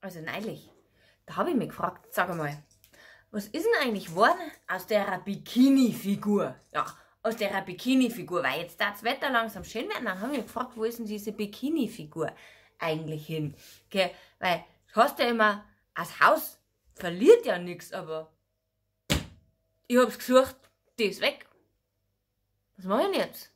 also neulich, da habe ich mich gefragt, sag mal, was ist denn eigentlich geworden aus der Bikini-Figur? Ja, aus der Bikini-Figur, weil jetzt das Wetter langsam schön wird, dann habe ich mich gefragt, wo ist denn diese Bikini-Figur eigentlich hin? Gell? Weil, hast du ja immer, das Haus verliert ja nichts, aber ich habe es gesucht, die ist weg. Was mache ich denn jetzt?